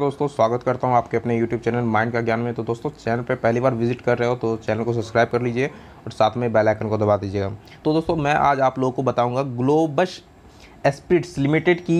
दोस्तों स्वागत करता हूं आपके अपने YouTube चैनल माइंड का ज्ञान में तो दोस्तों चैनल पर पहली बार विजिट कर रहे हो तो चैनल को सब्सक्राइब कर लीजिए और साथ में बेल आइकन को दबा दीजिएगा तो दोस्तों मैं आज आप लोगों को बताऊंगा ग्लोबस एस्पिट्स लिमिटेड की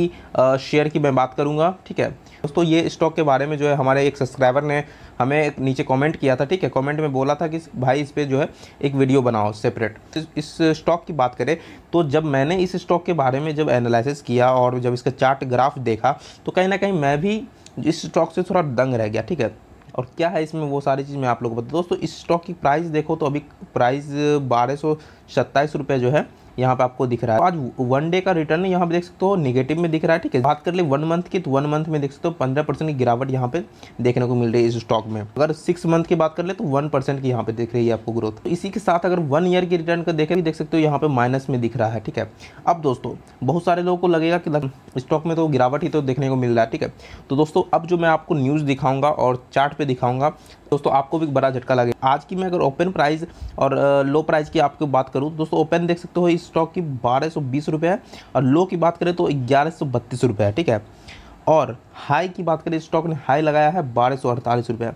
शेयर की मैं बात करूंगा ठीक है दोस्तों ये स्टॉक के बारे में जो है हमारे एक सब्सक्राइबर ने हमें नीचे कमेंट किया था ठीक है कमेंट में बोला था कि भाई इस पर जो है एक वीडियो बनाओ सेपरेट तो इस स्टॉक की बात करें तो जब मैंने इस स्टॉक के बारे में जब एनालिसिस किया और जब इसका चार्ट ग्राफ देखा तो कहीं ना कहीं मैं भी इस स्टॉक से थोड़ा दंग रह गया ठीक है और क्या है इसमें वो सारी चीज़ मैं आप लोगों को बता दोस्तों इस स्टॉक की प्राइस देखो तो अभी प्राइस बारह सौ सत्ताईस रुपये जो है यहाँ पे आपको दिख रहा है आज वन डे का रिटर्न यहाँ पे देख सकते हो निगेटिव में दिख रहा है ठीक है बात कर ले वन मंथ की तो वन मंथ में देख सकते हो पंद्रह परसेंट की गिरावट यहाँ पे देखने को मिल रही है इस स्टॉक में अगर सिक्स मंथ की बात कर ले तो वन परसेंट की यहाँ पे दिख रही है आपको ग्रोथ तो इसी के साथ अगर वन ईयर की रिटर्न का देखें देख सकते हो यहाँ पे माइनस में दिख रहा है ठीक है अब दोस्तों बहुत सारे लोगों को लगेगा कि स्टॉक में तो गिरावट ही तो देखने को मिल रहा है ठीक है तो दोस्तों अब जो मैं आपको न्यूज़ दिखाऊंगा और चार्ट पे दिखाऊंगा दोस्तों आपको भी बड़ा झटका लगेगा आज की मैं अगर ओपन प्राइस और लो प्राइस की आपको बात करूँ दोस्तों ओपन देख सकते हो इस स्टॉक की बारह सौ बीस रुपये है और लो की बात करें तो ग्यारह सौ बत्तीस रुपये है ठीक है और हाई की बात करें स्टॉक ने हाई लगाया है बारह सौ अड़तालीस रुपये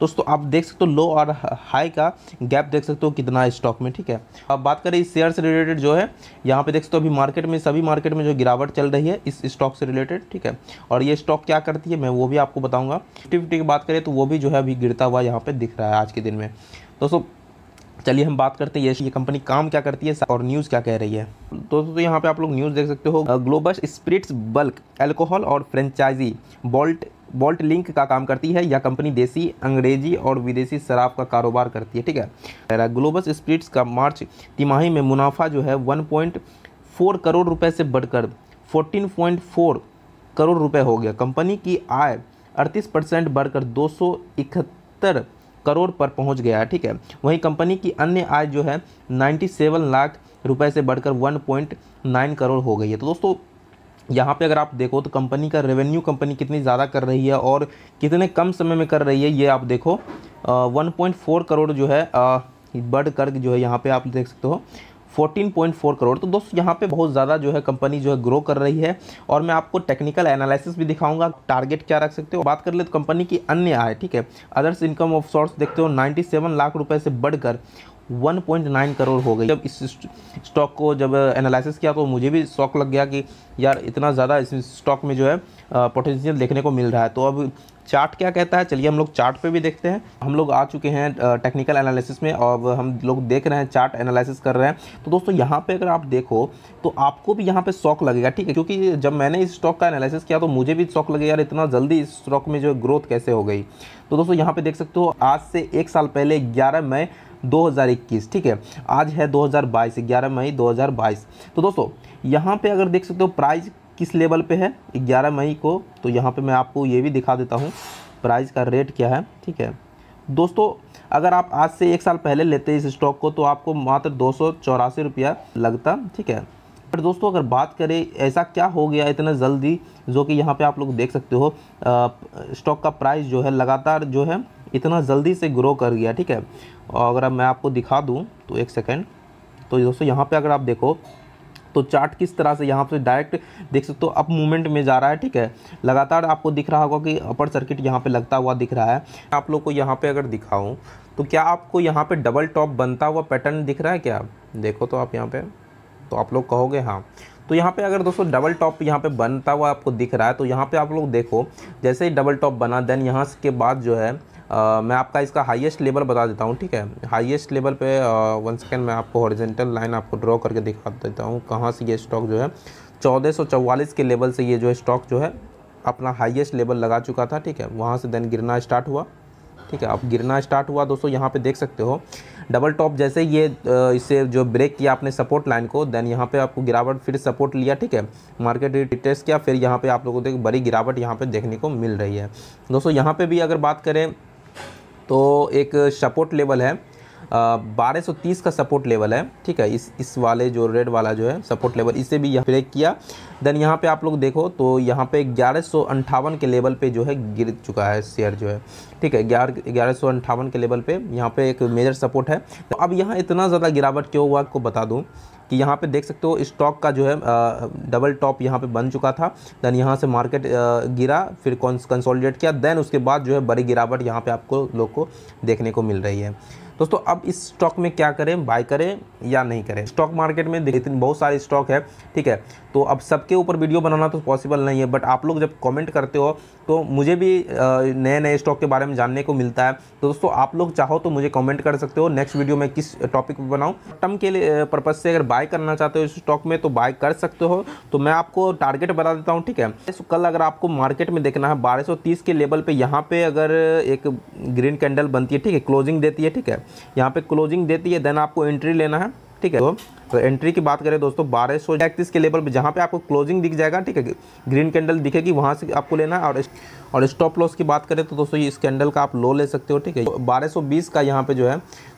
दोस्तों आप देख सकते हो लो और हाई का गैप देख सकते हो कितना है स्टॉक में ठीक है अब बात करें इस शेयर से रिलेटेड जो है यहाँ पे देख सकते हो अभी मार्केट में सभी मार्केट में जो गिरावट चल रही है इस स्टॉक से रिलेटेड ठीक है और ये स्टॉक क्या करती है मैं वो भी आपको बताऊंगा फिफ्टी फिफ्टी की बात करें तो वो भी जो है अभी गिरता हुआ यहाँ पर दिख रहा है आज के दिन में दोस्तों चलिए हम बात करते हैं ये कंपनी काम क्या करती है और न्यूज़ क्या कह रही है दोस्तों तो यहाँ पे आप लोग न्यूज़ देख सकते हो ग्लोबल स्प्रिट्स बल्क एल्कोहल और फ्रेंचाइजी बोल्ट बोल्ट लिंक का काम करती है यह कंपनी देसी अंग्रेजी और विदेशी शराब का कारोबार करती है ठीक है ग्लोबल स्प्रिट्स का मार्च तिमाही में मुनाफा जो है 1.4 करोड़ रुपए से बढ़कर 14.4 करोड़ रुपए हो गया कंपनी की आय अड़तीस परसेंट बढ़कर दो करोड़ पर पहुंच गया है ठीक है वहीं कंपनी की अन्य आय जो है 97 लाख रुपए से बढ़कर 1.9 करोड़ हो गई है तो दोस्तों यहाँ पे अगर आप देखो तो कंपनी का रेवेन्यू कंपनी कितनी ज़्यादा कर रही है और कितने कम समय में कर रही है ये आप देखो वन पॉइंट फोर करोड़ जो है बढ़ कर जो है यहाँ पे आप देख सकते हो 14.4 करोड़ तो दोस्तों यहाँ पे बहुत ज़्यादा जो है कंपनी जो है ग्रो कर रही है और मैं आपको टेक्निकल एनालिसिस भी दिखाऊंगा टारगेट क्या रख सकते हो बात कर ले तो कंपनी की अन्य आय ठीक है अदर्स इनकम ऑफ सोर्स देखते हो 97 लाख रुपए से बढ़कर 1.9 करोड़ हो गई जब इस स्टॉक को जब एनालिसिस किया तो मुझे भी शौक लग गया कि यार इतना ज़्यादा इस स्टॉक में जो है पोटेंशियल देखने को मिल रहा है तो अब चार्ट क्या कहता है चलिए हम लोग चार्ट पे भी देखते हैं हम लोग आ चुके हैं टेक्निकल एनालिसिस में और हम लोग देख रहे हैं चार्ट एनालिसिस कर रहे हैं तो दोस्तों यहाँ पे अगर आप देखो तो आपको भी यहाँ पे शौक लगेगा ठीक है क्योंकि जब मैंने इस स्टॉक का एनालिसिस किया तो मुझे भी शौक लगे यार इतना जल्दी इस स्टॉक में जो ग्रोथ कैसे हो गई तो दोस्तों यहाँ पर देख सकते हो आज से एक साल पहले ग्यारह मई 2021 ठीक है आज है 2022 11 मई 2022 तो दोस्तों यहाँ पे अगर देख सकते हो प्राइस किस लेवल पे है 11 मई को तो यहाँ पे मैं आपको ये भी दिखा देता हूँ प्राइस का रेट क्या है ठीक है दोस्तों अगर आप आज से एक साल पहले लेते इस स्टॉक को तो आपको मात्र दो सौ चौरासी रुपया लगता ठीक है पर दोस्तों अगर बात करें ऐसा क्या हो गया इतना जल्दी जो कि यहाँ पे आप लोग देख सकते हो स्टॉक का प्राइस जो है लगातार जो है इतना जल्दी से ग्रो कर गया ठीक है और अगर मैं आपको दिखा दूँ तो एक सेकेंड तो दोस्तों यहाँ पे अगर आप देखो तो चार्ट किस तरह से यहाँ पर डायरेक्ट देख सकते हो अप मूवमेंट में जा रहा है ठीक है लगातार आपको दिख रहा होगा कि अपर सर्किट यहाँ पे लगता हुआ दिख रहा है आप लोग को यहाँ पे अगर दिखाऊँ तो क्या आपको यहाँ पे डबल टॉप बनता हुआ पैटर्न दिख रहा है क्या देखो तो आप यहाँ पे तो आप लोग कहोगे हाँ तो यहाँ पे अगर दोस्तों डबल टॉप यहाँ पे बनता हुआ आपको दिख रहा है तो यहाँ पे आप लोग देखो जैसे ही डबल टॉप बना देन यहाँ के बाद जो है आ, मैं आपका इसका हाईएस्ट लेवल बता देता हूँ ठीक है हाईएस्ट लेवल पे वन सेकेंड मैं आपको हॉरिजेंटल लाइन आपको ड्रॉ करके दिखा देता हूँ कहाँ से ये स्टॉक जो है चौदह के लेवल से ये जो स्टॉक जो है अपना हाइएस्ट लेवल लगा चुका था ठीक है वहाँ से देन गिरना स्टार्ट हुआ ठीक है अब गिरना स्टार्ट हुआ दोस्तों यहाँ पे देख सकते हो डबल टॉप जैसे ये इसे जो ब्रेक किया आपने सपोर्ट लाइन को देन यहाँ पे आपको गिरावट फिर सपोर्ट लिया ठीक है मार्केट रिटेस्ट किया फिर यहाँ पे आप लोगों को देख बड़ी गिरावट यहाँ पे देखने को मिल रही है दोस्तों यहाँ पे भी अगर बात करें तो एक सपोर्ट लेवल है बारह सौ तीस का सपोर्ट लेवल है ठीक है इस इस वाले जो रेड वाला जो है सपोर्ट लेवल इसे भी यहाँ ब्रेक किया देन यहाँ पे आप लोग देखो तो यहाँ पे ग्यारह सौ अंठावन के लेवल पे जो है गिर चुका है शेयर जो है ठीक है ग्यारह ग्यारह सौ अंठावन के लेवल पे यहाँ पे एक मेजर सपोर्ट है तो अब यहाँ इतना ज़्यादा गिरावट क्यों हुआ आपको बता दूँ कि यहाँ पे देख सकते हो स्टॉक का जो है डबल टॉप यहाँ पे बन चुका था देन यहाँ से मार्केट गिरा फिर कंसोलिडेट किया देन उसके बाद जो है बड़ी गिरावट यहाँ पे आपको लोग को देखने को मिल रही है दोस्तों अब इस स्टॉक में क्या करें बाय करें या नहीं करें स्टॉक मार्केट में इतने बहुत सारे स्टॉक है ठीक है तो अब सबके ऊपर वीडियो बनाना तो पॉसिबल नहीं है बट आप लोग जब कमेंट करते हो तो मुझे भी नए नए स्टॉक के बारे में जानने को मिलता है तो दोस्तों आप लोग चाहो तो मुझे कमेंट कर सकते हो नेक्स्ट वीडियो में किस टॉपिक पर बनाऊँ टर्म के पर्पज़ से अगर बाय करना चाहते हो इस स्टॉक में तो बाय कर सकते हो तो मैं आपको टारगेट बता देता हूँ ठीक है तो कल अगर आपको मार्केट में देखना है बारह के लेवल पर यहाँ पर अगर एक ग्रीन कैंडल बनती है ठीक है क्लोजिंग देती है ठीक है यहाँ पे क्लोजिंग देती है देन आपको एंट्री लेना है ठीक है तो, तो एंट्री की बात करें दोस्तों बारह सौ इकतीस के लेवल पे जहाँ पे आपको क्लोजिंग दिख जाएगा ठीक है ग्रीन कैंडल दिखेगी वहाँ से आपको लेना है और और स्टॉप लॉस की बात करें तो दोस्तों इस कैंडल का आप लो ले सकते हो ठीक है बारह सौ बीस का यहाँ पे जो है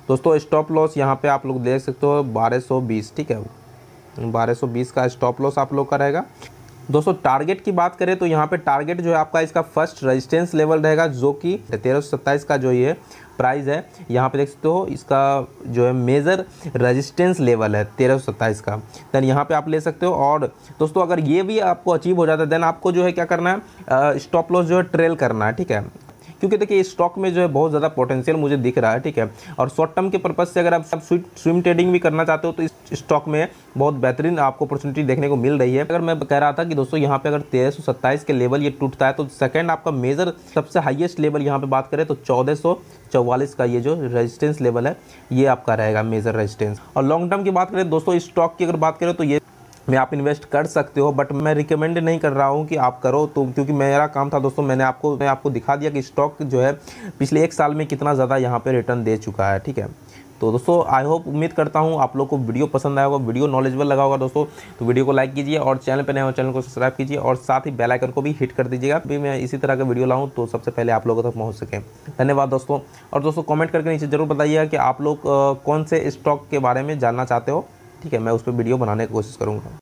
दोस्तों स्टॉप लॉस यहाँ पे आप लोग ले सकते हो बारह सौ बीस ठीक है बारह सौ बीस का स्टॉप लॉस आप लोग का रहेगा दोस्तों टारगेट की बात करें तो यहाँ पे टारगेट जो है आपका इसका फर्स्ट रेजिस्टेंस लेवल रहेगा जो कि तेरह सौ सत्ताईस का जो ये प्राइस है यहाँ पे देख सकते हो इसका जो है मेजर रेजिस्टेंस लेवल है तेरह सौ सत्ताईस का देन यहाँ पे आप ले सकते हो और दोस्तों अगर ये भी आपको अचीव हो जाता है देन आपको जो है क्या करना है स्टॉप लॉस जो है ट्रेल करना है ठीक है क्योंकि देखिए स्टॉक में जो है बहुत ज़्यादा पोटेंशियल मुझे दिख रहा है ठीक है और शॉर्ट टर्म के पर्पज़ से अगर आप स्विम ट्रेडिंग भी करना चाहते हो तो इस स्टॉक में बहुत बेहतरीन आपको अपॉर्चुनिटी देखने को मिल रही है अगर मैं कह रहा था कि दोस्तों यहाँ पे अगर तेरह के लेवल ये टूटता है तो सेकेंड आपका मेजर सबसे हाइएस्ट लेवल यहाँ पे बात करें तो चौदह चौवालीस का ये जो रेजिस्टेंस लेवल है ये आपका रहेगा मेजर रेजिस्टेंस और लॉन्ग टर्म की बात करें दोस्तों इस स्टॉक की अगर बात करें तो ये मैं आप इन्वेस्ट कर सकते हो बट मैं रिकमेंड नहीं कर रहा हूँ कि आप करो तो क्योंकि मेरा काम था दोस्तों मैंने आपको मैं आपको दिखा दिया कि स्टॉक जो है पिछले एक साल में कितना ज़्यादा यहाँ पे रिटर्न दे चुका है ठीक है तो दोस्तों आई होप उम्मीद करता हूँ आप लोग को वीडियो पसंद आया होगा वीडियो नॉलेजबल लगा होगा दोस्तों तो वीडियो को लाइक कीजिए और चैनल पर नए हो चैनल को सब्सक्राइब कीजिए और साथ ही बेलाइकन को भी हिट कर दीजिएगा भी मैं इसी तरह का वीडियो लाऊँ तो सबसे पहले आप लोगों तक पहुँच सकें धन्यवाद दोस्तों और दोस्तों कॉमेंट करके नीचे ज़रूर बताइएगा कि आप लोग कौन से स्टॉक के बारे में जानना चाहते हो ठीक है मैं उस पर वीडियो बनाने की कोशिश करूँगा